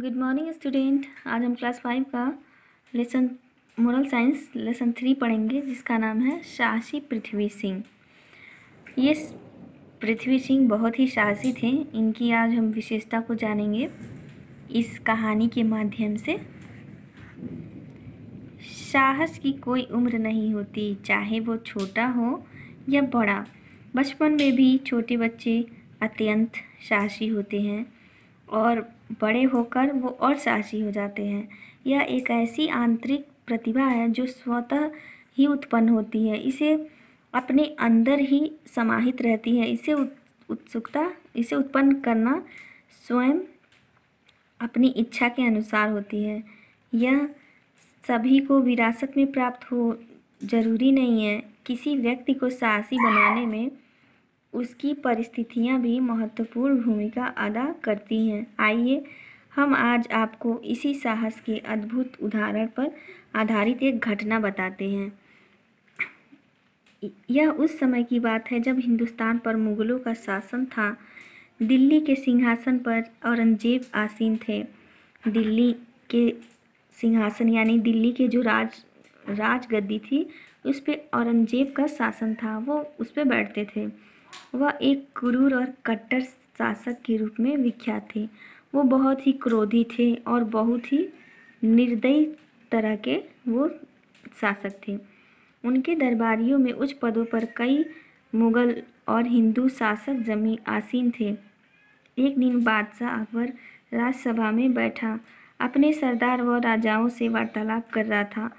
good morning student आज हम class five का lesson moral science lesson three पढ़ेंगे जिसका नाम है साहसी पृथ्वी सिंह ये पृथ्वी सिंह बहुत ही साहसी थे इनकी आज हम विशेषता को जानेंगे इस कहानी के माध्यम से साहस की कोई उम्र नहीं होती चाहे वो छोटा हो या बड़ा बचपन में भी छोटे बच्चे अत्यंत साहसी होते हैं और बड़े होकर वो और साहसी हो जाते हैं यह एक ऐसी आंतरिक प्रतिभा है जो स्वतः ही उत्पन्न होती है इसे अपने अंदर ही समाहित रहती है इसे उत्सुकता इसे उत्पन्न करना स्वयं अपनी इच्छा के अनुसार होती है यह सभी को विरासत में प्राप्त हो जरूरी नहीं है किसी व्यक्ति को साहसी बनाने में उसकी परिस्थितियाँ भी महत्वपूर्ण भूमिका अदा करती हैं आइए हम आज आपको इसी साहस के अद्भुत उदाहरण पर आधारित एक घटना बताते हैं यह उस समय की बात है जब हिंदुस्तान पर मुग़लों का शासन था दिल्ली के सिंहासन पर औरंगजेब आसीन थे दिल्ली के सिंहासन यानी दिल्ली के जो राज राजगद्दी थी उस पर औरंगजेब का शासन था वो उस पर बैठते थे वह एक क्रूर और कट्टर शासक के रूप में विख्यात थे वो बहुत ही क्रोधी थे और बहुत ही निर्दयी तरह के वो शासक थे उनके दरबारियों में उच्च पदों पर कई मुगल और हिंदू शासक जमी आसीन थे एक दिन बादशाह अकबर राज्यसभा में बैठा अपने सरदार व राजाओं से वार्तालाप कर रहा था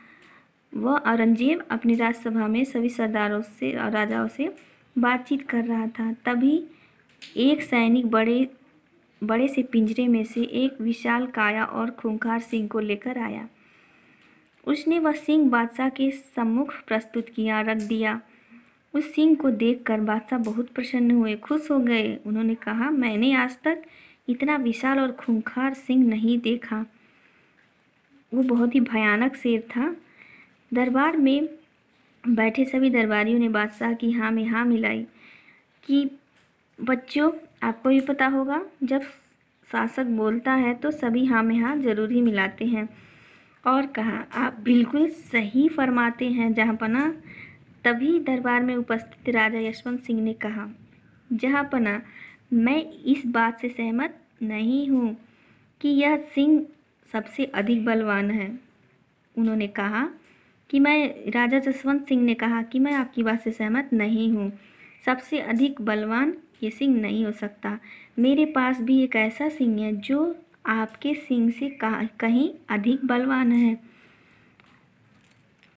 वह औरंगजेब अपनी राज्यसभा में सभी सरदारों से और राजाओं से बातचीत कर रहा था तभी एक सैनिक बड़े बड़े से पिंजरे में से एक विशाल काया और खूंखार सिंह को लेकर आया उसने वह सिंह बादशाह के सम्मुख प्रस्तुत किया रख दिया उस सिंह को देखकर बादशाह बहुत प्रसन्न हुए खुश हो गए उन्होंने कहा मैंने आज तक इतना विशाल और खूंखार सिंह नहीं देखा वो बहुत ही भयानक शेर था दरबार में बैठे सभी दरबारियों ने बादशाह की हाँ में हाँ मिलाई कि बच्चों आपको भी पता होगा जब शासक बोलता है तो सभी हाँ में हाँ ज़रूर ही मिलाते हैं और कहा आप बिल्कुल सही फरमाते हैं जहाँ पना तभी दरबार में उपस्थित राजा यशवंत सिंह ने कहा जहाँ पना मैं इस बात से सहमत नहीं हूँ कि यह सिंह सबसे अधिक बलवान है उन्होंने कहा कि मैं राजा जसवंत सिंह ने कहा कि मैं आपकी बात से सहमत नहीं हूँ सबसे अधिक बलवान ये सिंह नहीं हो सकता मेरे पास भी एक ऐसा सिंह है जो आपके सिंह से कहीं अधिक बलवान है